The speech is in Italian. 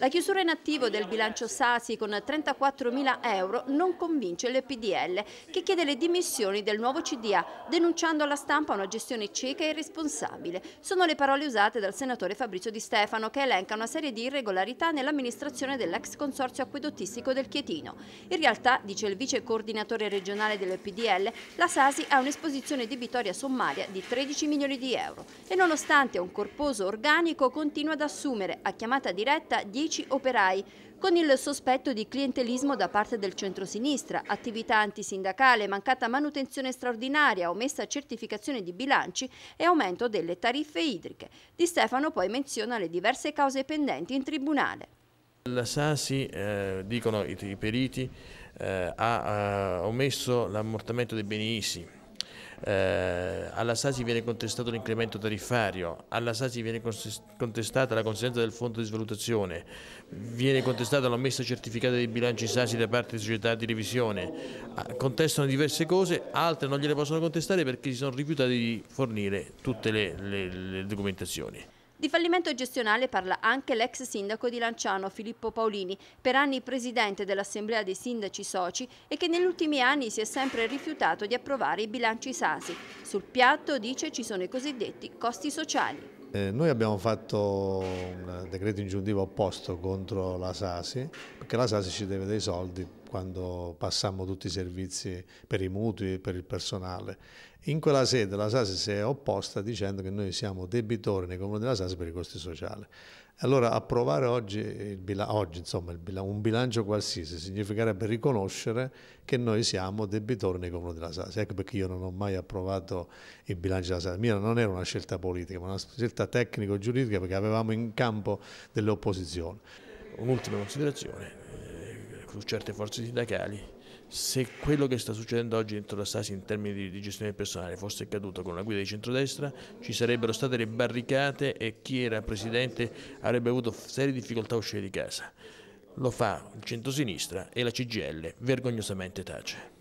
La chiusura in attivo del bilancio Sasi con 34.000 euro non convince l'EPDL, che chiede le dimissioni del nuovo CDA, denunciando alla stampa una gestione cieca e irresponsabile. Sono le parole usate dal senatore Fabrizio Di Stefano, che elenca una serie di irregolarità nell'amministrazione dell'ex consorzio acquedottistico del Chietino. In realtà, dice il vice coordinatore regionale dell'EPDL, la Sasi ha un'esposizione debitoria sommaria di 13 milioni di euro e nonostante un corposo organico continua ad assumere a chiamata diretta 10 15 operai con il sospetto di clientelismo da parte del centrosinistra, attività antisindacale, mancata manutenzione straordinaria, omessa certificazione di bilanci e aumento delle tariffe idriche. Di Stefano poi menziona le diverse cause pendenti in tribunale. La Sasi, eh, dicono i, i periti, eh, ha eh, omesso l'ammortamento dei beni ISI, eh, alla Sasi viene contestato l'incremento tariffario, alla Sasi viene contestata la consistenza del fondo di svalutazione, viene contestata l'omessa certificata dei bilanci Sasi da parte di società di revisione, ah, contestano diverse cose, altre non gliele possono contestare perché si sono rifiutati di fornire tutte le, le, le documentazioni. Di fallimento gestionale parla anche l'ex sindaco di Lanciano Filippo Paolini, per anni presidente dell'Assemblea dei Sindaci Soci e che negli ultimi anni si è sempre rifiutato di approvare i bilanci SASI. Sul piatto, dice, ci sono i cosiddetti costi sociali. Eh, noi abbiamo fatto un decreto ingiuntivo opposto contro la SASI, perché la SASI ci deve dei soldi quando passammo tutti i servizi per i mutui e per il personale. In quella sede la SAS si è opposta dicendo che noi siamo debitori nei confronti della SAS per i costi sociali. Allora approvare oggi, il bilan oggi insomma, il bilan un bilancio qualsiasi significherebbe riconoscere che noi siamo debitori nei confronti della SAS. Ecco perché io non ho mai approvato il bilancio della SAS. Mia non era una scelta politica, ma una scelta tecnico-giuridica perché avevamo in campo delle opposizioni. Un'ultima considerazione su certe forze sindacali, se quello che sta succedendo oggi dentro la Stasi in termini di, gestione personale fosse accaduto con la guida di centrodestra, ci sarebbero state le barricate e chi era presidente avrebbe avuto serie difficoltà a uscire di casa. Lo fa il centrosinistra e la CGL vergognosamente tace.